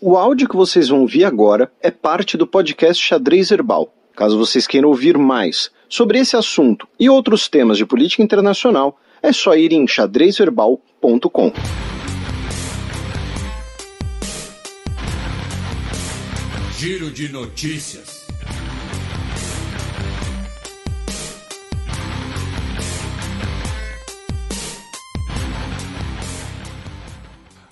O áudio que vocês vão ouvir agora é parte do podcast Xadrez Herbal. Caso vocês queiram ouvir mais sobre esse assunto e outros temas de política internacional, é só ir em xadrezverbal.com. Giro de notícias.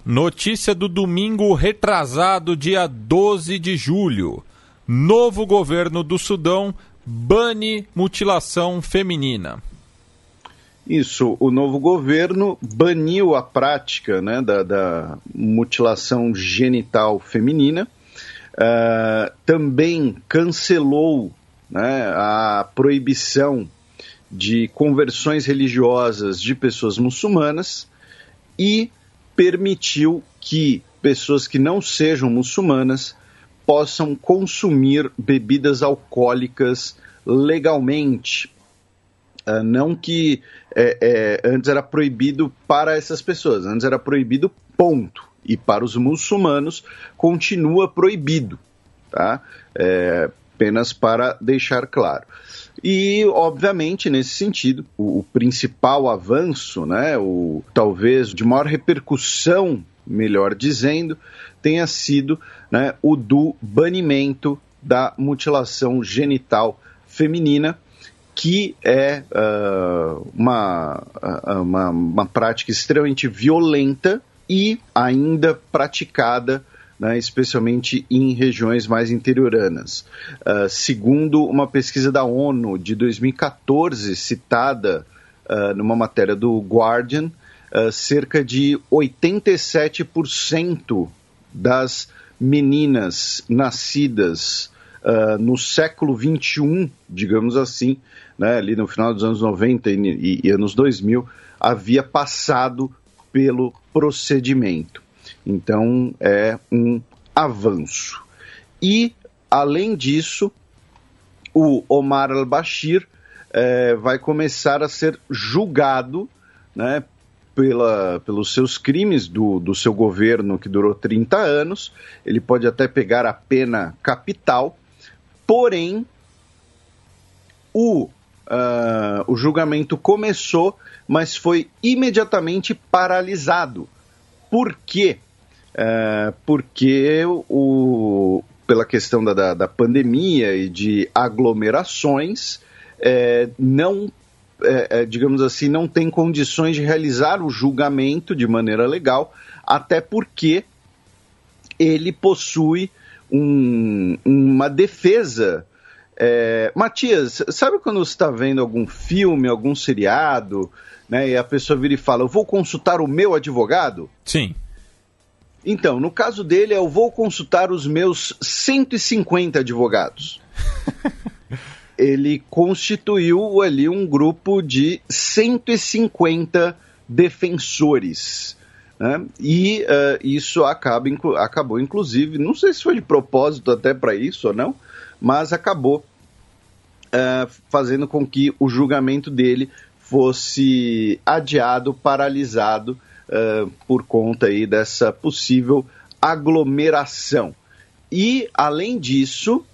Notícia do domingo retrasado, dia 12 de julho. Novo governo do Sudão bane mutilação feminina. Isso, o novo governo baniu a prática né, da, da mutilação genital feminina, uh, também cancelou né, a proibição de conversões religiosas de pessoas muçulmanas e permitiu que pessoas que não sejam muçulmanas possam consumir bebidas alcoólicas legalmente. Uh, não que é, é, antes era proibido para essas pessoas, antes era proibido, ponto. E para os muçulmanos continua proibido, tá? É, apenas para deixar claro. E, obviamente, nesse sentido, o, o principal avanço, né, o talvez de maior repercussão, melhor dizendo, tenha sido né, o do banimento da mutilação genital feminina, que é uh, uma, ah, uma, uma prática extremamente violenta e ainda praticada né, especialmente em regiões mais interioranas. Uh, segundo uma pesquisa da ONU de 2014, citada uh, numa matéria do Guardian, uh, cerca de 87% das meninas nascidas no século XXI, digamos assim, né, ali no final dos anos 90 e, e anos 2000, havia passado pelo procedimento. Então é um avanço. E, além disso, o Omar al-Bashir é, vai começar a ser julgado né, pela, pelos seus crimes do, do seu governo, que durou 30 anos. Ele pode até pegar a pena capital, porém, o Uh, o julgamento começou, mas foi imediatamente paralisado. Por quê? é, porque o, pela questão da, da, da, pandemia e de aglomerações, é, não, é, é, digamos assim, não tem condições de realizar o julgamento de maneira legal, até porque ele possui um, uma defesa. É, Matias, sabe quando você está vendo algum filme, algum seriado, né, e a pessoa vira e fala: Eu vou consultar o meu advogado? Sim. Então, no caso dele, eu vou consultar os meus 150 advogados. Ele constituiu ali um grupo de 150 defensores. Né? E uh, isso acaba, inclu acabou, inclusive, não sei se foi de propósito até para isso ou não, mas acabou uh, fazendo com que o julgamento dele fosse adiado, paralisado uh, por conta aí dessa possível aglomeração. E, além disso,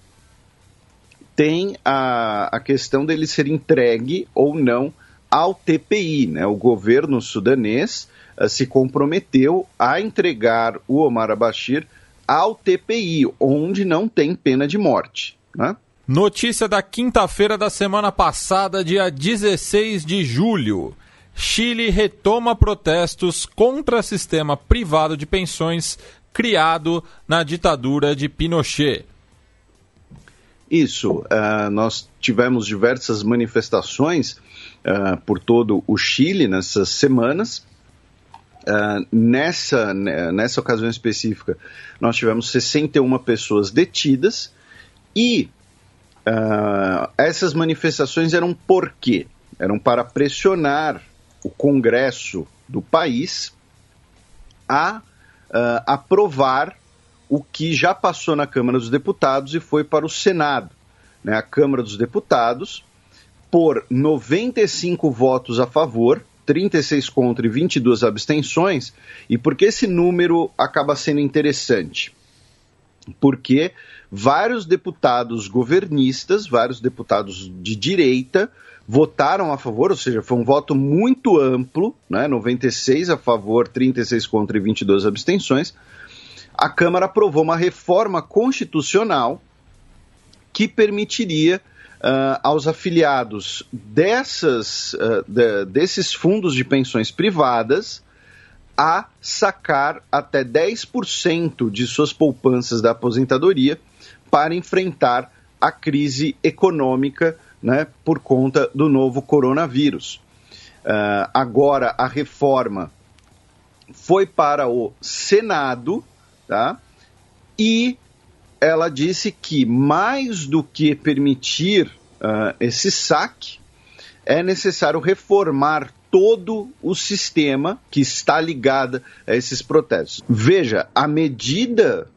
tem a, a questão dele ser entregue ou não ao TPI. Né? O governo sudanês uh, se comprometeu a entregar o Omar Abashir ao TPI, onde não tem pena de morte. Né? Notícia da quinta-feira da semana passada, dia 16 de julho. Chile retoma protestos contra sistema privado de pensões criado na ditadura de Pinochet. Isso, uh, nós tivemos diversas manifestações uh, por todo o Chile nessas semanas. Uh, nessa, né, nessa ocasião específica, nós tivemos 61 pessoas detidas e essas manifestações eram por quê? Eram para pressionar o Congresso do país a uh, aprovar o que já passou na Câmara dos Deputados e foi para o Senado. Né? A Câmara dos Deputados, por 95 votos a favor, 36 contra e 22 abstenções. E por que esse número acaba sendo interessante? Porque vários deputados governistas, vários deputados de direita, votaram a favor, ou seja, foi um voto muito amplo, né, 96 a favor, 36 contra e 22 abstenções. A Câmara aprovou uma reforma constitucional que permitiria uh, aos afiliados dessas, uh, de, desses fundos de pensões privadas a sacar até 10% de suas poupanças da aposentadoria para enfrentar a crise econômica né, por conta do novo coronavírus. Uh, agora, a reforma foi para o Senado, tá? E ela disse que mais do que permitir uh, esse saque, é necessário reformar todo o sistema que está ligado a esses protestos. Veja, a medida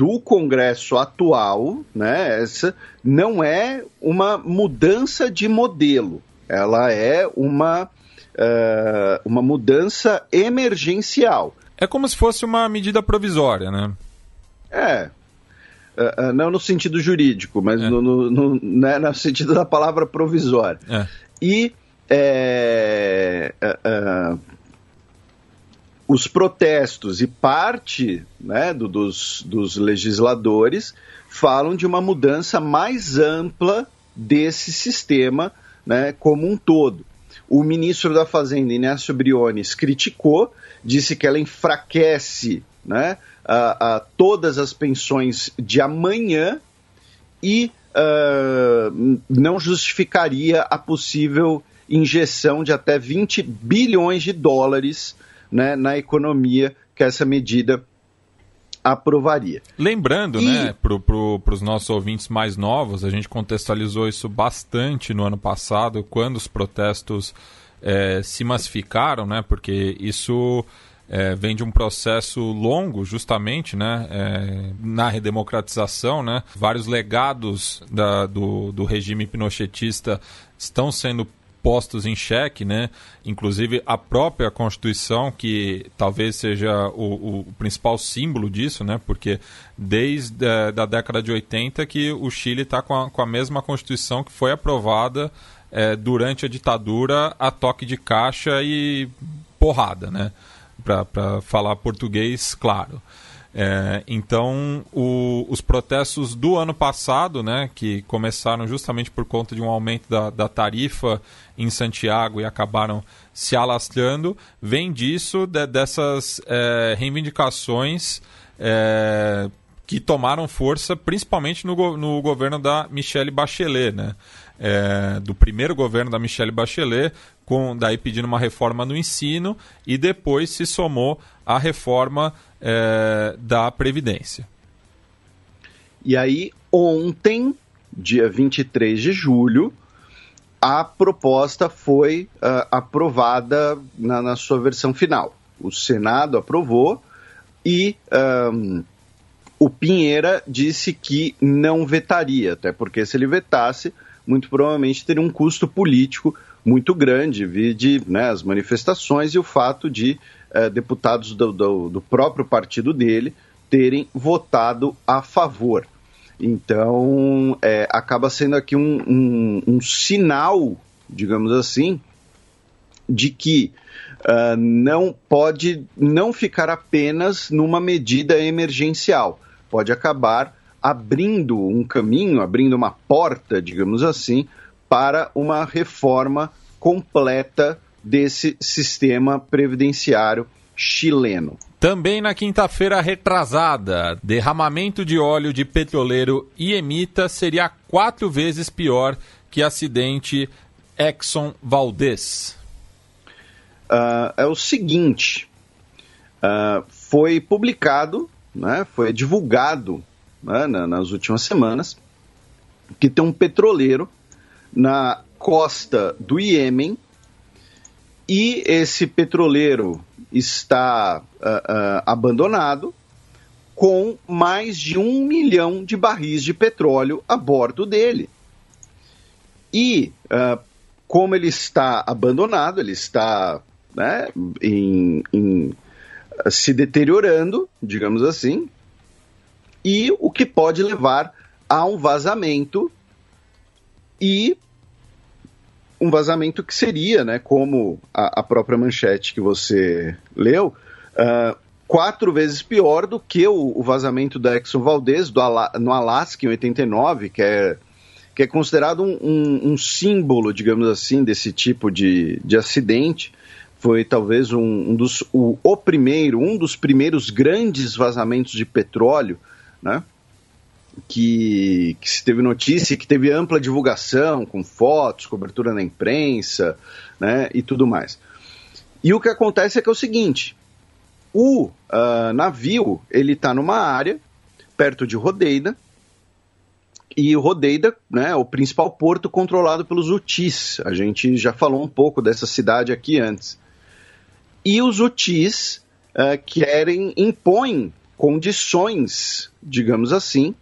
do Congresso atual, né, essa não é uma mudança de modelo, ela é uma, uh, uma mudança emergencial. É como se fosse uma medida provisória, né? É. Uh, uh, não no sentido jurídico, mas é. no, no, no, né, no sentido da palavra provisória. É. E é, os protestos e parte né, do, dos, dos legisladores falam de uma mudança mais ampla desse sistema né, como um todo. O ministro da Fazenda, Inácio Briones, criticou, disse que ela enfraquece né, a, a todas as pensões de amanhã e uh, não justificaria a possível injeção de até 20 bilhões de dólares né, na economia que essa medida aprovaria. Lembrando, e... né, para pro, os nossos ouvintes mais novos, a gente contextualizou isso bastante no ano passado, quando os protestos é, se massificaram, né, porque isso é, vem de um processo longo, justamente, né, é, na redemocratização, né, vários legados da, do, do regime pinochetista estão sendo postos em xeque, né? inclusive a própria Constituição, que talvez seja o, o principal símbolo disso, né? porque desde a eh, da década de 80 que o Chile está com, a, com a mesma Constituição que foi aprovada é, durante a ditadura a toque de caixa e porrada, né? para falar português claro. É, então, o, os protestos do ano passado, né, que começaram justamente por conta de um aumento da, da tarifa em Santiago e acabaram se alastrando, vem disso, de, dessas é, reivindicações é, que tomaram força principalmente no, no governo da Michelle Bachelet, né? É, do primeiro governo da Michelle Bachelet, com daí pedindo uma reforma no ensino e depois se somou à reforma é, da Previdência. E aí, ontem, dia 23 de julho, a proposta foi uh, aprovada na, na, sua versão final. O Senado aprovou e um, ah, o Pinheira disse que não vetaria, até porque se ele vetasse, muito provavelmente teria um custo político muito grande, vi né, as manifestações e o fato de eh, deputados do, do, do, próprio partido dele terem votado a favor. Então, eh, acaba sendo aqui um, um, um, sinal, digamos assim, de que uh, não pode não ficar apenas numa medida emergencial, pode acabar abrindo um caminho, abrindo uma porta, digamos assim, para uma reforma completa desse sistema previdenciário chileno. Também na quinta-feira retrasada, derramamento de óleo de petroleiro e emita seria quatro vezes pior que acidente Exxon Valdez. Uh, é o seguinte, uh, foi publicado, né, foi divulgado né, nas últimas semanas, que tem um petroleiro na costa do Iêmen e esse petroleiro está uh, uh, abandonado com mais de um milhão de barris de petróleo a bordo dele. E uh, como ele está abandonado, ele está né, em, em, se deteriorando, digamos assim, e o que pode levar a um vazamento e um vazamento que seria, né, como a, a própria manchete que você leu, uh, quatro vezes pior do que o, o vazamento da Exxon Valdez Ala no Alasca em 89, que é, que é considerado um, um, um símbolo, digamos assim, desse tipo de, de acidente. Foi talvez um, um dos o, o primeiro, um dos primeiros grandes vazamentos de petróleo, né? que, que se teve notícia, que teve ampla divulgação, com fotos, cobertura na imprensa, né, e tudo mais. E o que acontece é que é o seguinte, o uh, navio, ele está numa área perto de Rodeida, e Rodeida né, é o principal porto controlado pelos Utis. A gente já falou um pouco dessa cidade aqui antes. E os Utis uh, ah, querem, impõem condições, digamos assim,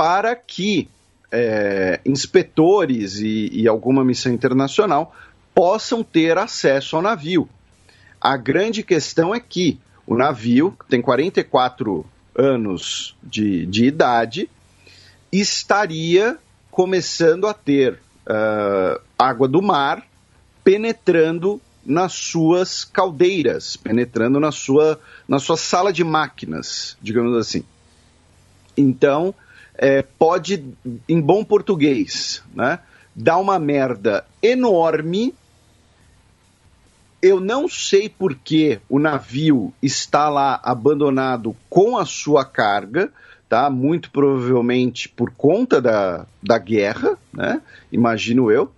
para que é, inspetores e, e alguma missão internacional possam ter acesso ao navio. A grande questão é que o navio tem 44 anos de, de idade, estaria começando a ter uh, água do mar penetrando nas suas caldeiras, penetrando na sua, na sua sala de máquinas, digamos assim. Então, é, pode, em bom português, né, dar uma merda enorme. Eu não sei por que o navio está lá abandonado com a sua carga, tá? Muito provavelmente por conta da, da guerra, né? Imagino eu.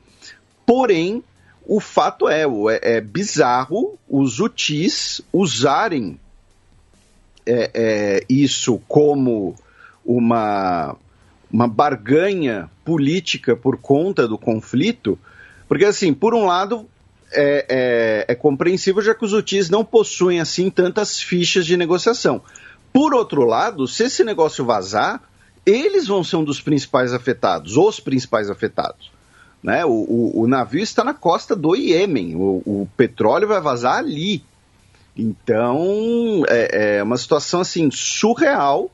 Porém, o fato é, é, é bizarro os UTIs usarem é, é, isso como uma, uma barganha política por conta do conflito, porque, assim, por um lado, é, é, é compreensível já que os hutis não possuem, assim, tantas fichas de negociação. Por outro lado, se esse negócio vazar, eles vão ser um dos principais afetados, os principais afetados. Né? O, o, o, navio está na costa do Iêmen, o, o petróleo vai vazar ali. Então é, é, uma situação assim surreal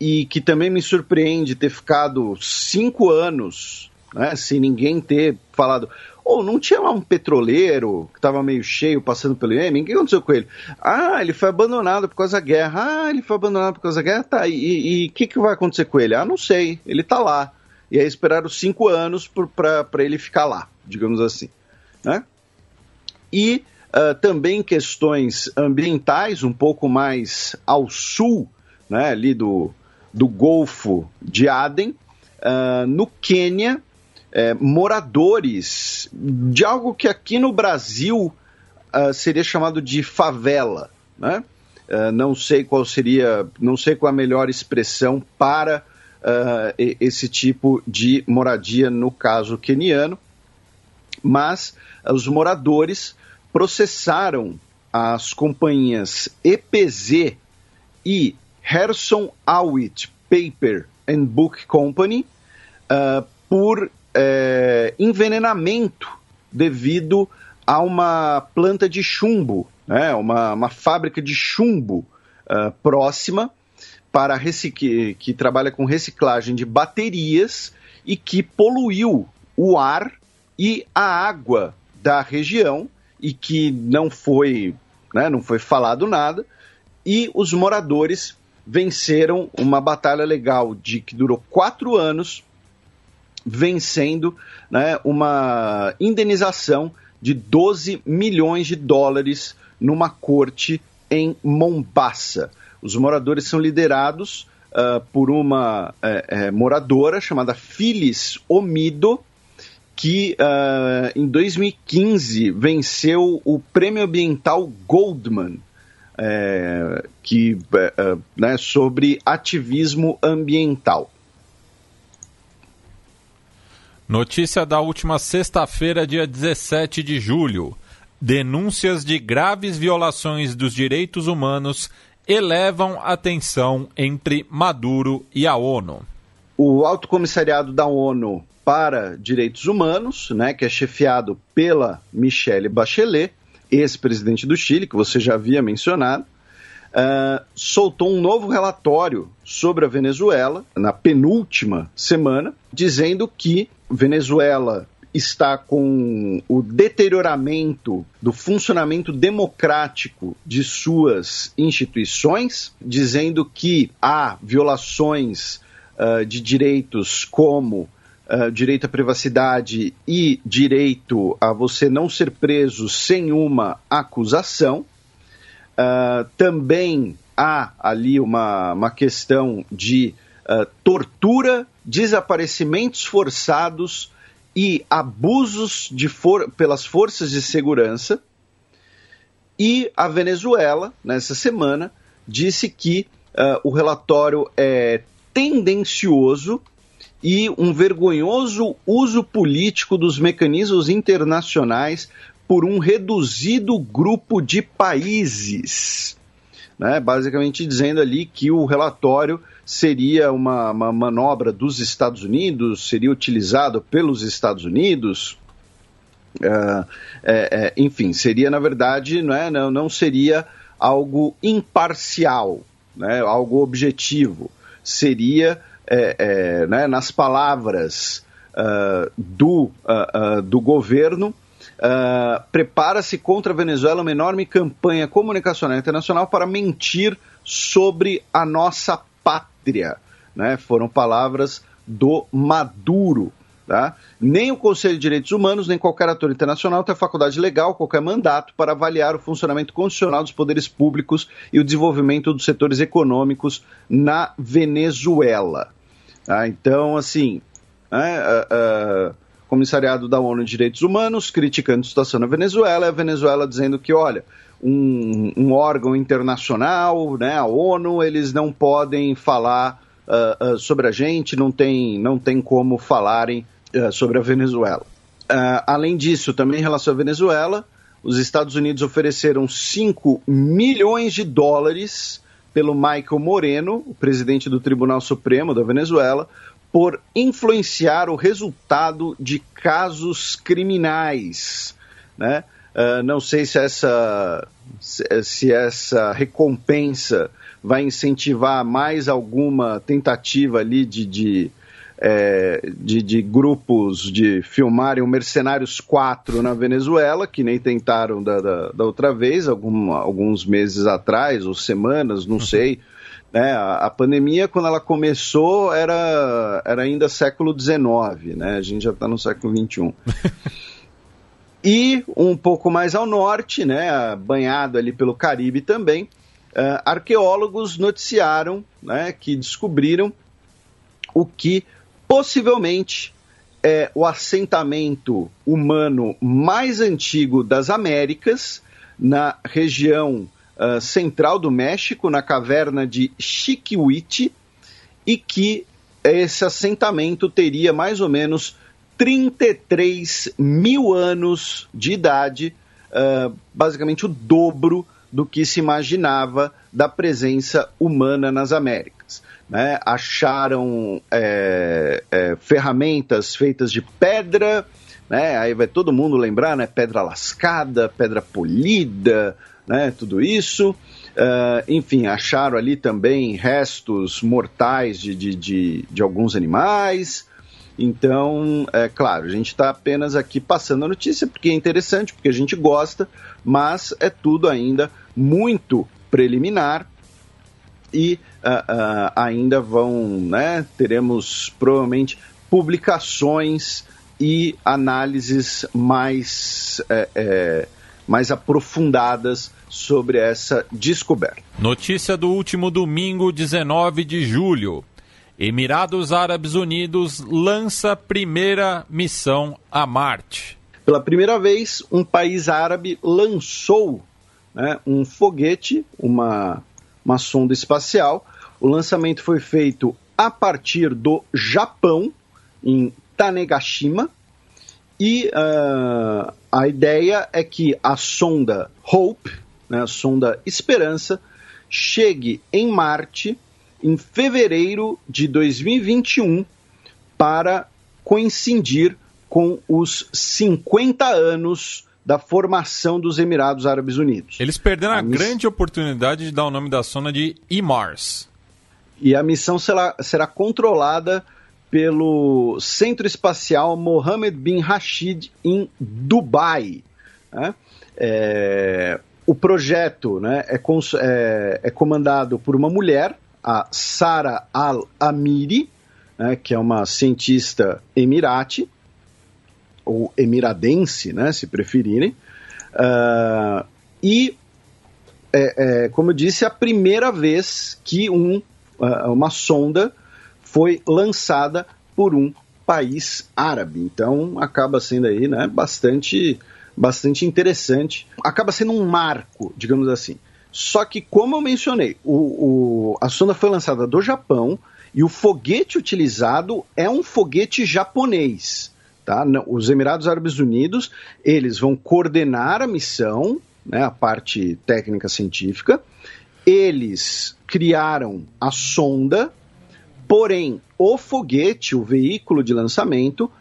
e que também me surpreende ter ficado cinco anos né, sem ninguém ter falado. Ou oh, não tinha lá um petroleiro que estava meio cheio passando pelo Iêmen? O que aconteceu com ele? Ah, ele foi abandonado por causa da guerra. Ah, ele foi abandonado por causa da guerra. Tá, e o que, que vai acontecer com ele? Ah, não sei. Ele está lá. E aí esperaram cinco anos para ele ficar lá, digamos assim. Né? E uh, também questões ambientais, um pouco mais ao sul, né, ali do, do Golfo de Aden, uh, no Quênia, é, moradores de algo que aqui no Brasil uh, seria chamado de favela, né? Uh, não sei qual seria, não sei qual a melhor expressão para uh, esse tipo de moradia no caso queniano, mas os moradores processaram as companhias EPZ e Herson Awit Paper and Book Company uh, por é, envenenamento devido a uma planta de chumbo, né, uma, uma fábrica de chumbo uh, próxima para que, que trabalha com reciclagem de baterias e que poluiu o ar e a água da região e que não foi, né, não foi falado nada e os moradores venceram uma batalha legal de que durou quatro anos, vencendo né, uma indenização de 12 milhões de dólares numa corte em Mombasa. Os moradores são liderados uh, por uma uh, uh, moradora chamada Phyllis Omido, que ah, em 2015 venceu o prêmio ambiental Goldman é, que, é, é, né, sobre ativismo ambiental. Notícia da última sexta-feira, dia 17 de julho. Denúncias de graves violações dos direitos humanos elevam a tensão entre Maduro e a ONU. O Alto Comissariado da ONU para Direitos Humanos, né, que é chefiado pela Michelle Bachelet, ex-presidente do Chile, que você já havia mencionado, uh, soltou um novo relatório sobre a Venezuela na penúltima semana, dizendo que Venezuela está com o deterioramento do funcionamento democrático de suas instituições, dizendo que há violações uh, de direitos como ah, direito à privacidade e direito a você não ser preso sem uma acusação. Uh, também há ali uma, uma questão de uh, tortura, desaparecimentos forçados e abusos de for pelas forças de segurança. E a Venezuela, nessa semana, disse que uh, o relatório é tendencioso e um vergonhoso uso político dos mecanismos internacionais por um reduzido grupo de países. Né? Basicamente dizendo ali que o relatório seria uma, uma manobra dos Estados Unidos, seria utilizado pelos Estados Unidos. Uh, é, é, enfim, seria na verdade, não, é, não, não seria algo imparcial, né, algo objetivo. Seria é, é, né, nas palavras uh, do, uh, uh, do governo. Prepara-se contra a Venezuela uma enorme campanha comunicacional internacional para mentir sobre a nossa pátria. Né? Foram palavras do Maduro. Tá? Nem o Conselho de Direitos Humanos, nem qualquer ator internacional tem a faculdade legal, qualquer mandato para avaliar o funcionamento constitucional dos poderes públicos e o desenvolvimento dos setores econômicos na Venezuela. Tá? Então, assim, né, comissariado da ONU de Direitos Humanos criticando a situação na Venezuela, a Venezuela dizendo que, olha, um, um órgão internacional, né, a ONU, eles não podem falar uh, sobre a gente, não tem, não tem como falarem ah, sobre a Venezuela. além disso, também em relação à Venezuela, os Estados Unidos ofereceram 5 milhões de dólares pelo Michael Moreno, o presidente do Tribunal Supremo da Venezuela, por influenciar o resultado de casos criminais. Né? Uh, não sei se essa, se essa recompensa vai incentivar mais alguma tentativa ali de, de é, de, de, grupos de filmarem o Mercenários 4 na Venezuela, que nem tentaram da, da, da outra vez, algum, alguns meses atrás, ou semanas, não uhum. sei. Né? A, a, pandemia, quando ela começou, era, era ainda século XIX, né? a gente já está no século XXI. e um pouco mais ao norte, né, banhado ali pelo Caribe também, uh, arqueólogos noticiaram né, que descobriram o que possivelmente é o assentamento humano mais antigo das Américas, na região uh, central do México, na caverna de Chiquihuite, e que esse assentamento teria mais ou menos 33 mil anos de idade, uh, basicamente o dobro do que se imaginava da presença humana nas Américas né? acharam é, é, ferramentas feitas de pedra, né? aí vai todo mundo lembrar, né? pedra lascada, pedra polida, né? tudo isso. Uh, enfim, acharam ali também restos mortais de, de, de, de alguns animais. Então, é claro, a gente está apenas aqui passando a notícia porque é interessante, porque a gente gosta, mas é tudo ainda muito preliminar e uh, uh, ainda vão, né? Teremos provavelmente publicações e análises mais, é, é, mais aprofundadas sobre essa descoberta. Notícia do último domingo, 19 de julho. Emirados Árabes Unidos lança primeira missão a Marte. Pela primeira vez, um país árabe lançou né, um foguete, uma uma sonda espacial. O lançamento foi feito a partir do Japão, em Tanegashima, e uh, a ideia é que a sonda Hope, né, a sonda Esperança, chegue em Marte em fevereiro de 2021 para coincidir com os 50 anos da formação dos Emirados Árabes Unidos. Eles perderam a, a grande oportunidade de dar o nome da zona de IMARS. E a missão será, será controlada pelo Centro Espacial Mohammed bin Rashid em Dubai. Né? É, o projeto né, é, é, é, comandado por uma mulher, a Sara Al-Amiri, né, que é uma cientista emirate, ou emiradense, né, se preferirem. Uh, e, é, é, como eu disse, é a primeira vez que um, ah, uma sonda foi lançada por um país árabe. Então acaba sendo aí né, bastante, bastante interessante. Acaba sendo um marco, digamos assim. Só que, como eu mencionei, o, o, a sonda foi lançada do Japão e o foguete utilizado é um foguete japonês. Tá? Os Emirados Árabes Unidos eles vão coordenar a missão, né, a parte técnica científica. Eles criaram a sonda, porém o foguete, o veículo de lançamento,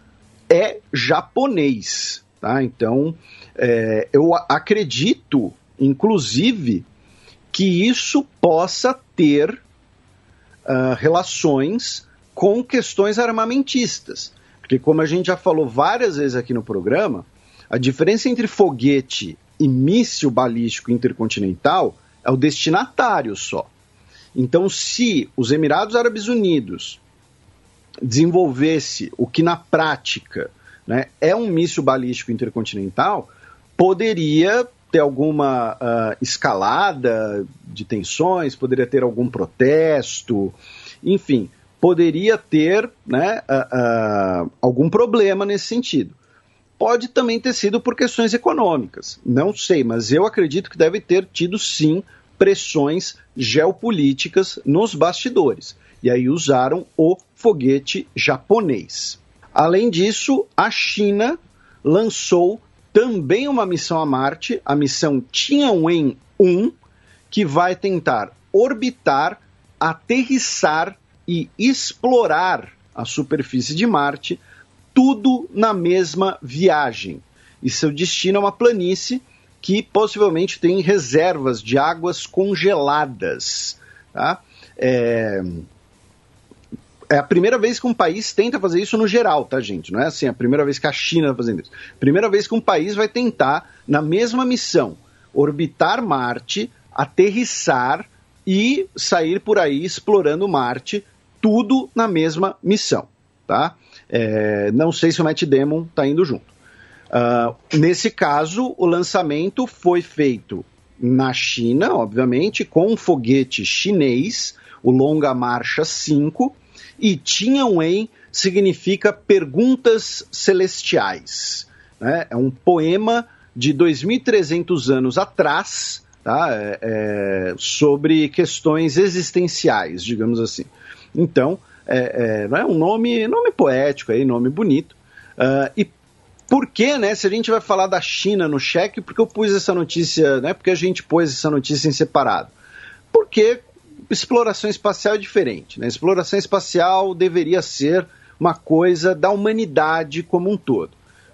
é japonês. Tá? Então é, eu acredito, inclusive, que isso possa ter uh, relações com questões armamentistas porque, como a gente já falou várias vezes aqui no programa, a diferença entre foguete e míssil balístico intercontinental é o destinatário só. Então, se os Emirados Árabes Unidos desenvolvesse o que na prática né, é um míssil balístico intercontinental, poderia ter alguma uh, escalada de tensões, poderia ter algum protesto, enfim, poderia ter né, uh, uh, algum problema nesse sentido. Pode também ter sido por questões econômicas, não sei, mas eu acredito que deve ter tido sim pressões geopolíticas nos bastidores. E aí usaram o foguete japonês. Além disso, a China lançou também uma missão a Marte, a missão Tianwen 1, que vai tentar orbitar, aterrissar e explorar a superfície de Marte, tudo na mesma viagem. E seu destino é uma planície que possivelmente tem reservas de águas congeladas. Tá? É... é... a primeira vez que um país tenta fazer isso no geral, tá, gente? Não é assim, é a primeira vez que a China está fazendo isso. Primeira vez que um país vai tentar, na mesma missão, orbitar Marte, aterrissar e sair por aí explorando Marte tudo na mesma missão, tá? É, não sei se o Matt Damon está indo junto. Uh, nesse caso, o lançamento foi feito na China, obviamente, com um foguete chinês, o Longa Marcha 5, e Tianwen significa Perguntas Celestiais. Né? É um poema de 2.300 anos atrás, tá? É, é, sobre questões existenciais, digamos assim. Então, é, é, é um nome, nome poético aí, nome bonito. Uh, e por que, né? Se a gente vai falar da China no cheque, porque eu pus essa notícia, né? Porque a gente pôs essa notícia em separado. Porque exploração espacial é diferente, né? Exploração espacial deveria ser uma coisa da humanidade como um todo.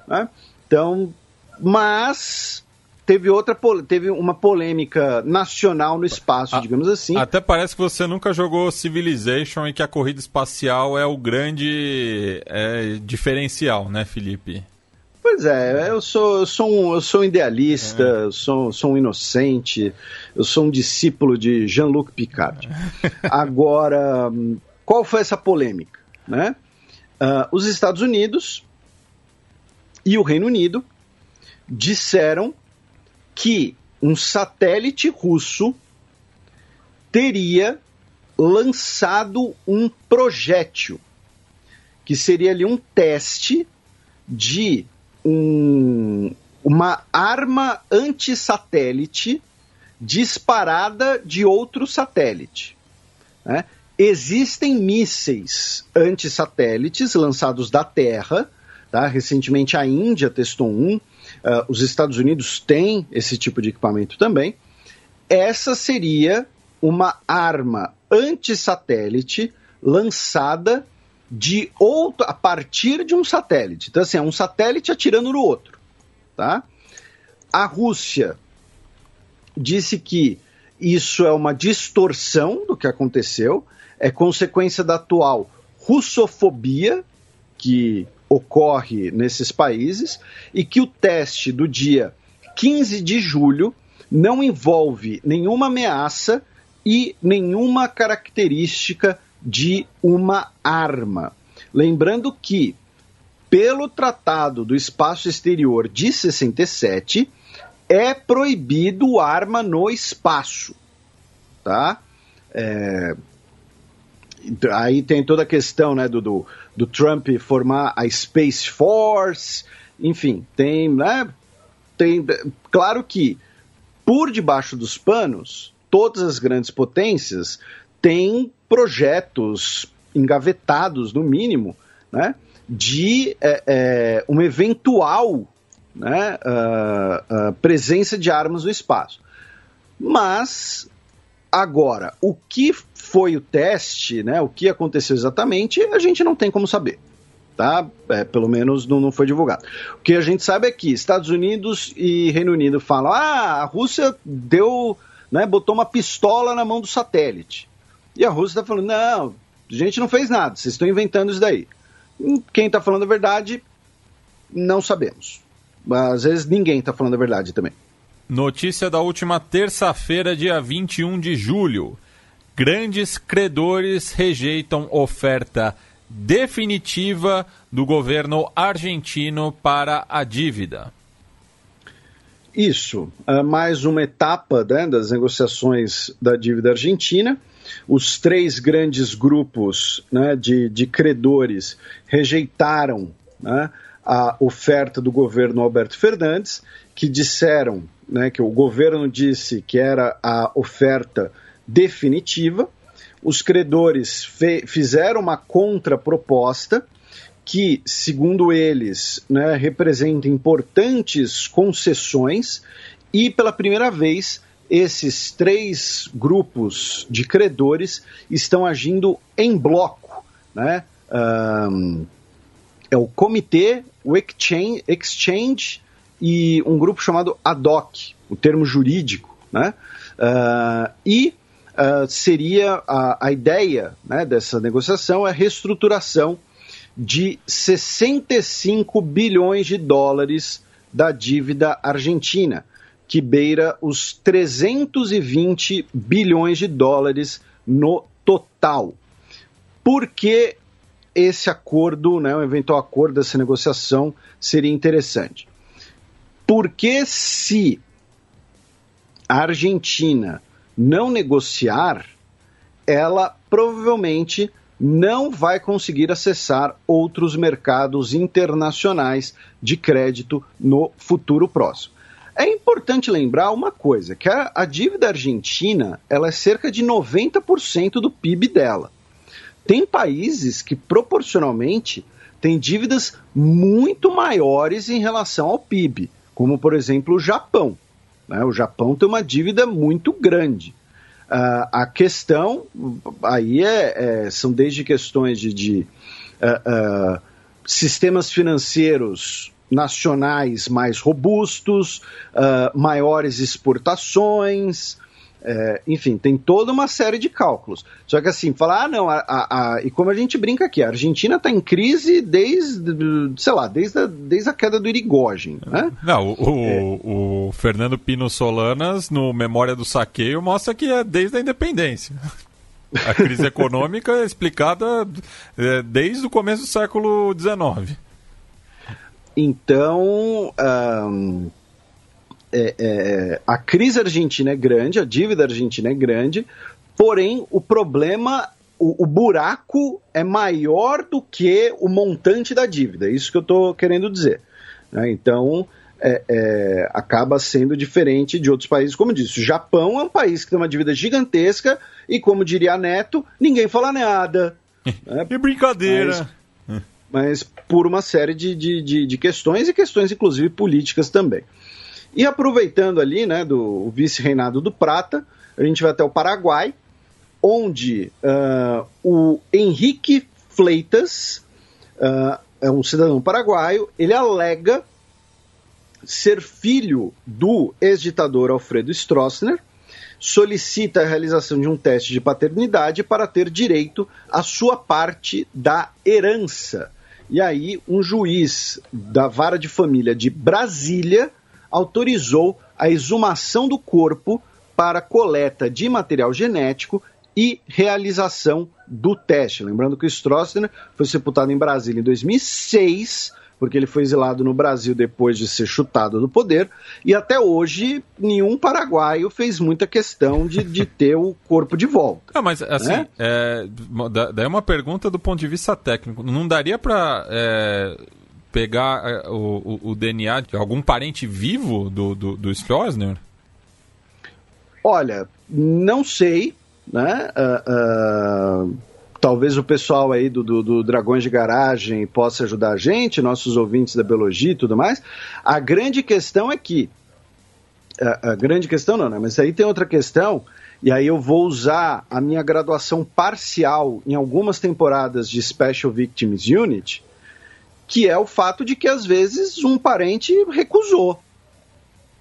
Né? Então, mas teve outra teve uma polêmica nacional no espaço, a, digamos assim. Até parece que você nunca jogou Civilization e que a corrida espacial é o grande é, diferencial, né, Felipe? Pois é, eu sou, eu sou, um, eu sou um idealista, é. eu sou, sou um inocente, eu sou um discípulo de Jean-Luc Picard. Agora, qual foi essa polêmica? Né? Uh, os Estados Unidos e o Reino Unido disseram que um satélite russo teria lançado um projétil, que seria ali um teste de um, uma arma anti-satélite disparada de outro satélite. Né? Existem mísseis anti-satélites lançados da Terra, tá? recentemente a Índia testou um, uh, os Estados Unidos têm esse tipo de equipamento também, essa seria uma arma anti-satélite lançada de outro, a partir de um satélite. Então, assim, é um satélite atirando no outro. Tá? A Rússia disse que isso é uma distorção do que aconteceu, é consequência da atual russofobia que ocorre nesses países e que o teste do dia 15 de julho não envolve nenhuma ameaça e nenhuma característica de uma arma. Lembrando que, pelo Tratado do Espaço Exterior de 67, é proibido arma no espaço. Tá? É, então, aí tem toda a questão né, do, do, do Trump formar a Space Force, enfim, tem, né, tem. Claro que por debaixo dos panos, todas as grandes potências têm projetos engavetados, no mínimo, né, de é, é, uma eventual né, uh, uh, presença de armas no espaço. Mas Agora, o que foi o teste, né? O que aconteceu exatamente, a gente não tem como saber. Tá? É, pelo menos não, não, foi divulgado. O que a gente sabe é que Estados Unidos e Reino Unido falam: ah, a Rússia deu, né, botou uma pistola na mão do satélite. E a Rússia está falando: não, a gente não fez nada, vocês estão inventando isso daí. Hum, quem está falando a verdade, não sabemos. Às vezes ninguém está falando a verdade também. Notícia da última terça-feira, dia 21 de julho. Grandes credores rejeitam oferta definitiva do governo argentino para a dívida. Isso, ah, mais uma etapa né, das negociações da dívida argentina. Os três grandes grupos né, de, de, credores rejeitaram né, a oferta do governo Alberto Fernandes, que disseram né, que o governo disse que era a oferta definitiva, os credores fizeram uma contraproposta que, segundo eles, né, representa importantes concessões e, pela primeira vez, esses três grupos de credores estão agindo em bloco. Né? Um, é o comitê, o exchange, exchange e um grupo chamado ADOC, o termo jurídico, né? Uh, e uh, seria a, a ideia né, dessa negociação é a reestruturação de 65 bilhões de dólares da dívida argentina, que beira os 320 bilhões de dólares no total. Por que esse acordo, né, um eventual acordo dessa negociação seria interessante? Porque se a Argentina não negociar, ela provavelmente não vai conseguir acessar outros mercados internacionais de crédito no futuro próximo. É importante lembrar uma coisa, que a, a dívida argentina ela é cerca de 90% do PIB dela. Tem países que proporcionalmente têm dívidas muito maiores em relação ao PIB como por exemplo o Japão. Né? O Japão tem uma dívida muito grande. Uh, a questão aí é, é, são desde questões de, de uh, uh, sistemas financeiros nacionais mais robustos, maiores exportações, é, enfim, tem toda uma série de cálculos. Só que assim, falar, ah, não, a, a, a, e como a gente brinca aqui, a Argentina está em crise desde, sei lá, desde a, desde a queda do Irigoyen, né? Não, o, o, é. o, Fernando Pino Solanas, no Memória do Saqueio, mostra que é desde a independência. A crise econômica é explicada é, desde o começo do século XIX. Então... Um é, é, a crise argentina é grande, a dívida argentina é grande, porém o problema, o, o buraco é maior do que o montante da dívida. É isso que eu estou querendo dizer. Né? Então. É, é, acaba sendo diferente de outros países. Como disse, o Japão é um país que tem uma dívida gigantesca e, como diria Neto, ninguém fala nada. Né? que brincadeira! Mas, mas, por uma série de, de, de, de questões e questões, inclusive, políticas também. E aproveitando ali, né, do vice-reinado do Prata, a gente vai até o Paraguai, onde uh, o Henrique Fleitas, uh, é um cidadão paraguaio, ele alega ser filho do ex-ditador Alfredo Stroessner, solicita a realização de um teste de paternidade para ter direito à sua parte da herança. E aí, um juiz da vara de família de Brasília autorizou a exumação do corpo para coleta de material genético e realização do teste. Lembrando que o Stroessner foi sepultado em Brasília em 2006, porque ele foi exilado no Brasil depois de ser chutado do poder, e até hoje nenhum paraguaio fez muita questão de, de ter o corpo de volta. Ah, mas assim, né? é, daí é uma pergunta do ponto de vista técnico. Não daria para é pegar é, o, o, o, DNA de algum parente vivo do, do, do Stroessner? Olha, não sei, né? Uh, uh, talvez o pessoal aí do, do, do, Dragões de Garagem possa ajudar a gente, nossos ouvintes da biologia e tudo mais. A grande questão é que. A, a grande questão não, né? Mas aí tem outra questão. E aí eu vou usar a minha graduação parcial em algumas temporadas de Special Victims Unit que é o fato de que às vezes um parente recusou.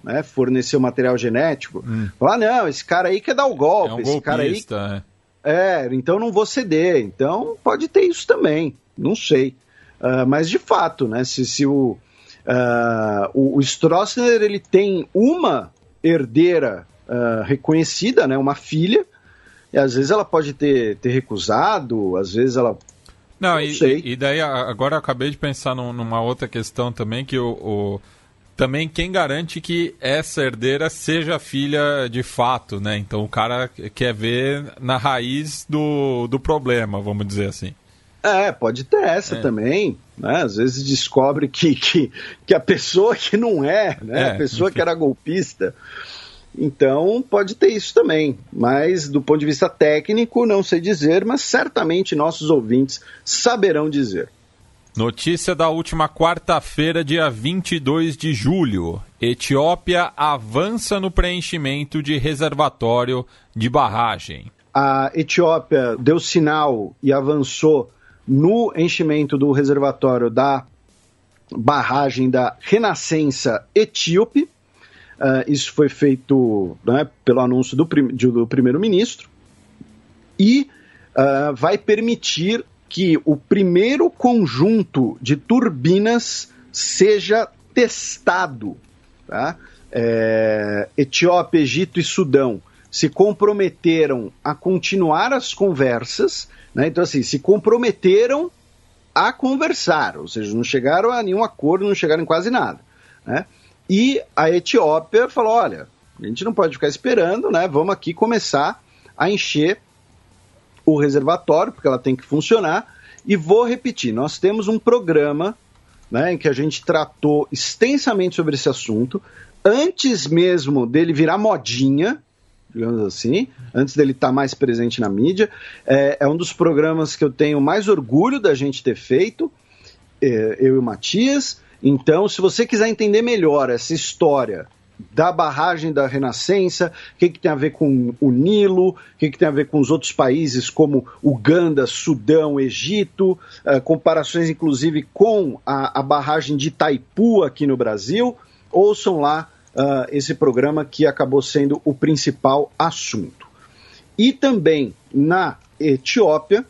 Né, fornecer material genético. Hum. não, esse cara aí quer dar o golpe, é um esse cara aí. É. é, então não vou ceder. Então pode ter isso também, não sei. Uh, mas de fato, né? Se, se o, uh, o, o Stroessner ele tem uma herdeira uh, reconhecida, né? Uma filha. E às vezes ela pode ter, ter recusado, às vezes ela não, não e, sei. e daí agora eu acabei de pensar numa outra questão também que o, o também quem garante que essa herdeira seja filha de fato, né? Então o cara quer ver na raiz do, do problema, vamos dizer assim. É, pode ter essa é. também, né? Às vezes descobre que, que, que a pessoa que não é, né? É, a pessoa enfim. que era golpista, então pode ter isso também. Mas do ponto de vista técnico, não sei dizer, mas certamente nossos ouvintes saberão dizer. Notícia da última quarta-feira, dia 22 de julho. Etiópia avança no preenchimento de reservatório de barragem. A Etiópia deu sinal e avançou no enchimento do reservatório da barragem da Renascença Etíope, Uh, isso foi feito né, pelo anúncio do, prim do primeiro-ministro e uh, vai permitir que o primeiro conjunto de turbinas seja testado. Tá? É, Etiópia, Egito e Sudão se comprometeram a continuar as conversas, né? então assim, se comprometeram a conversar, ou seja, não chegaram a nenhum acordo, não chegaram em quase nada. Né? E a Etiópia falou: olha, a gente não pode ficar esperando, né? Vamos aqui começar a encher o reservatório, porque ela tem que funcionar. E vou repetir: nós temos um programa né, em que a gente tratou extensamente sobre esse assunto, antes mesmo dele virar modinha, digamos assim, antes dele estar tá mais presente na mídia. É, é, um dos programas que eu tenho mais orgulho da gente ter feito, é, eu e o Matias. Então, se você quiser entender melhor essa história da barragem da Renascença, o que, que tem a ver com o Nilo, o que, que tem a ver com os outros países como Uganda, Sudão, Egito, uh, comparações inclusive com a, a, barragem de Itaipu aqui no Brasil, ouçam lá uh, esse programa que acabou sendo o principal assunto. E também na Etiópia,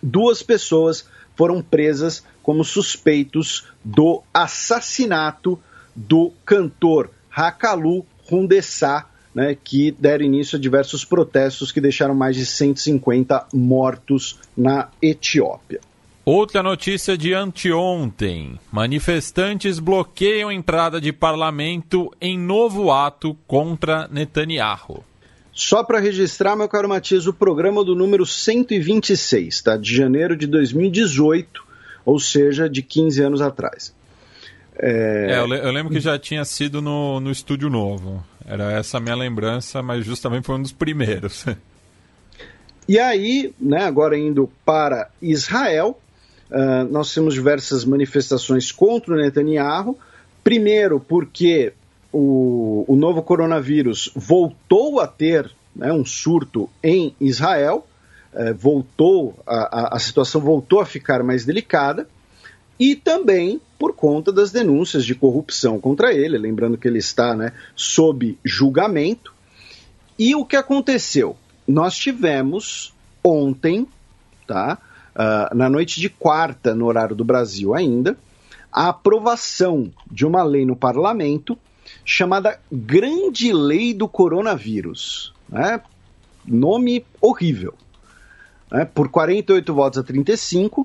duas pessoas foram presas como suspeitos do assassinato do cantor Hakalu Hundessá, né, que deram início a diversos protestos que deixaram mais de 150 mortos na Etiópia. Outra notícia de anteontem: manifestantes bloqueiam entrada de parlamento em novo ato contra Netanyahu. Só para registrar, meu caro Matias, o programa do número 126, tá? De janeiro de 2018, ou seja, de 15 anos atrás. É... É, eu, lembro que já tinha sido no, no estúdio novo. Era essa a minha lembrança, mas justamente foi um dos primeiros. E aí, né, agora indo para Israel, uh, nós temos diversas manifestações contra o Netanyahu. Primeiro, porque o, o novo coronavírus voltou a ter né, um surto em Israel. Eh, voltou, a, a situação voltou a ficar mais delicada, e também por conta das denúncias de corrupção contra ele, lembrando que ele está né, sob julgamento. E o que aconteceu? Nós tivemos ontem, tá, uh, na noite de quarta, no horário do Brasil ainda, a aprovação de uma lei no parlamento chamada Grande Lei do Coronavírus. Né? Nome horrível, né, por 48 votos a 35,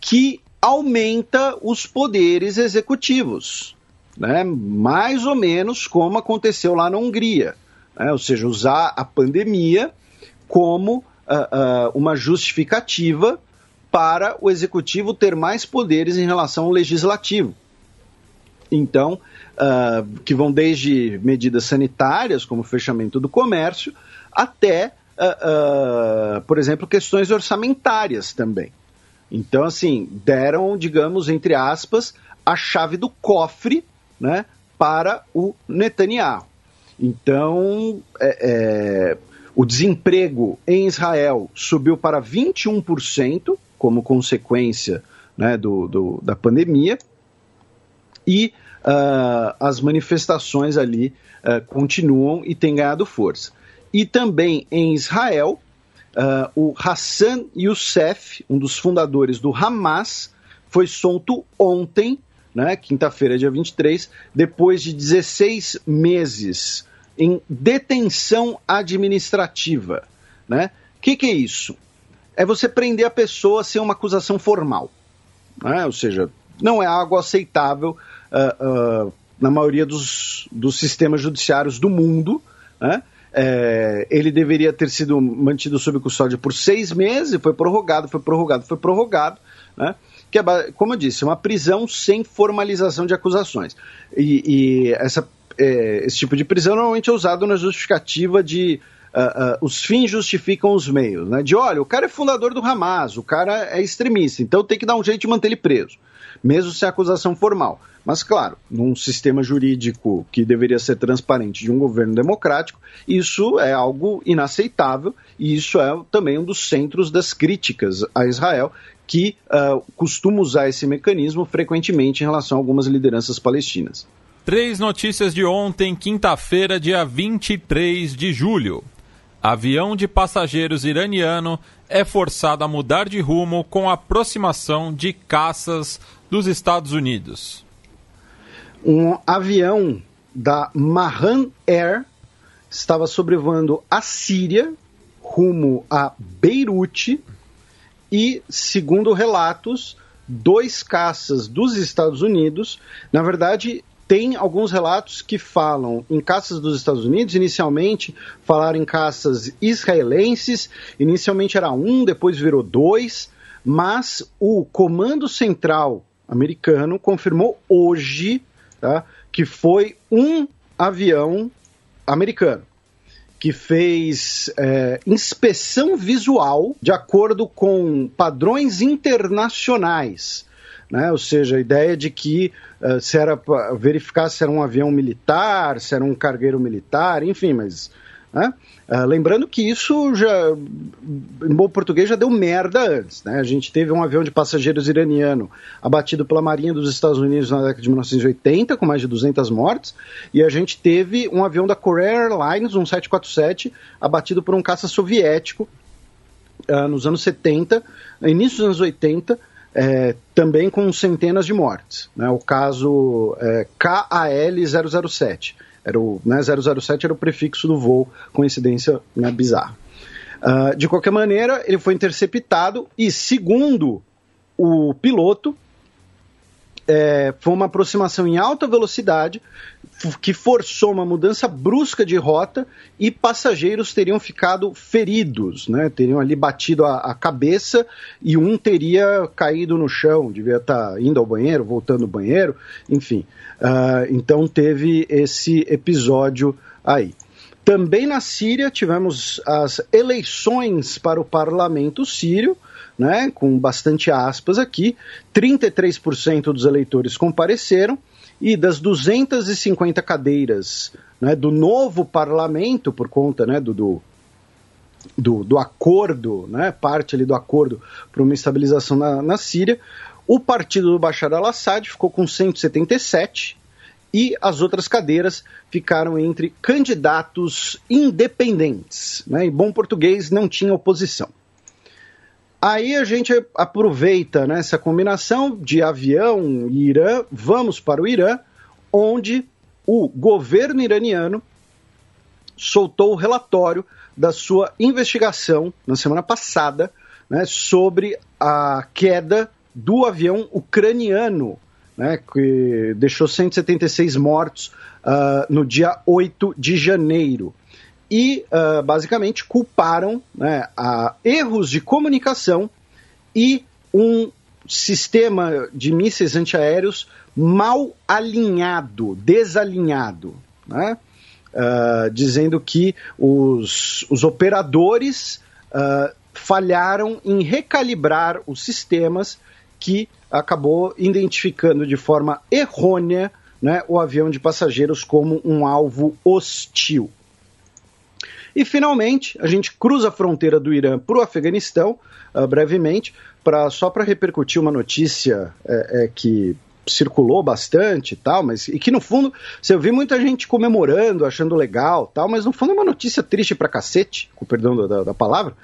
que aumenta os poderes executivos, né, mais ou menos como aconteceu lá na Hungria. Né, ou seja, usar a pandemia como uh, uh, uma justificativa para o executivo ter mais poderes em relação ao legislativo. Então, uh, que vão desde medidas sanitárias, como fechamento do comércio, até uh, por exemplo, questões orçamentárias também. Então, assim, deram, digamos, entre aspas, a chave do cofre né, para o Netanyahu. Então, é, é, o desemprego em Israel subiu para 21%, como consequência né, do, do, da pandemia, e uh, as manifestações ali uh, continuam e têm ganhado força e também em Israel, uh, o Hassan Youssef, um dos fundadores do Hamas, foi solto ontem, né, quinta-feira, dia 23, depois de 16 meses em detenção administrativa. O né? que, que é isso? É você prender a pessoa sem uma acusação formal. Né? Ou seja, não é algo aceitável uh, uh, na maioria dos, dos sistemas judiciários do mundo. Né? É, ele deveria ter sido mantido sob custódia por seis meses, foi prorrogado, foi prorrogado, foi prorrogado, né? Que é, como eu disse, uma prisão sem formalização de acusações. E, e essa, é, esse tipo de prisão normalmente é usado na justificativa de Uh, uh, os fins justificam os meios, né? De olha, o cara é fundador do Hamas, o cara é extremista, então tem que dar um jeito de manter ele preso mesmo se a acusação formal. Mas, claro, num sistema jurídico que deveria ser transparente de um governo democrático, isso é algo inaceitável e isso é também um dos centros das críticas a Israel, que uh, costuma usar esse mecanismo frequentemente em relação a algumas lideranças palestinas. Três notícias de ontem, quinta-feira, dia 23 de julho. Avião de passageiros iraniano é forçado a mudar de rumo com a aproximação de caças dos Estados Unidos. Um avião da Mahan Air estava sobrevoando a Síria rumo a Beirute e, segundo relatos, dois caças dos Estados Unidos, na verdade, tem alguns relatos que falam em caças dos Estados Unidos, inicialmente falaram em caças israelenses, inicialmente era um, depois virou dois, mas o comando central americano confirmou hoje tá, que foi um avião americano que fez é, inspeção visual de acordo com padrões internacionais. Né? Ou seja, a ideia de que uh, se era verificar se era um avião militar, se era um cargueiro militar, enfim, mas né? Uh, lembrando que isso já, em bom português, já deu merda antes. Né? A gente teve um avião de passageiros iraniano abatido pela Marinha dos Estados Unidos na década de 1980, com mais de 200 mortes, e a gente teve um avião da Korean Airlines, um 747, abatido por um caça soviético uh, nos anos 70, início dos anos 80, é, eh, também com centenas de mortes. Né? O caso é, KAL 007. Era o, né, 007 era o prefixo do voo, coincidência né, bizarra. Uh, de qualquer maneira, ele foi interceptado e, segundo o piloto, é, foi uma aproximação em alta velocidade que forçou uma mudança brusca de rota e passageiros teriam ficado feridos, né? Teriam ali batido a, a cabeça e um teria caído no chão, devia estar tá indo ao banheiro, voltando ao banheiro, enfim. Uh, então teve esse episódio aí. Também na Síria tivemos as eleições para o parlamento sírio né, com bastante aspas aqui, 33% dos eleitores compareceram e das 250 cadeiras né, do novo parlamento, por conta né, do, do, do, do acordo, né, parte ali do acordo para uma estabilização na, na Síria, o partido do Bashar al-Assad ficou com 177 e as outras cadeiras ficaram entre candidatos independentes. Né? Em bom português, não tinha oposição. Aí a gente aproveita né, essa combinação de avião e Irã, vamos para o Irã, onde o governo iraniano soltou o relatório da sua investigação na semana passada né, sobre a queda do avião ucraniano, né, que deixou 176 mortos uh, no dia 8 de janeiro e uh, basicamente culparam né, a erros de comunicação e um sistema de mísseis antiaéreos mal alinhado, desalinhado, né? uh, dizendo que os, os operadores uh, falharam em recalibrar os sistemas que acabou identificando de forma errônea né, o avião de passageiros como um alvo hostil. E finalmente, a gente cruza a fronteira do Irã para o Afeganistão, uh, brevemente, pra, só para repercutir uma notícia é, é, que circulou bastante e tal, mas e que no fundo, você vi muita gente comemorando, achando legal tal, mas no fundo é uma notícia triste para cacete, com perdão da, da palavra,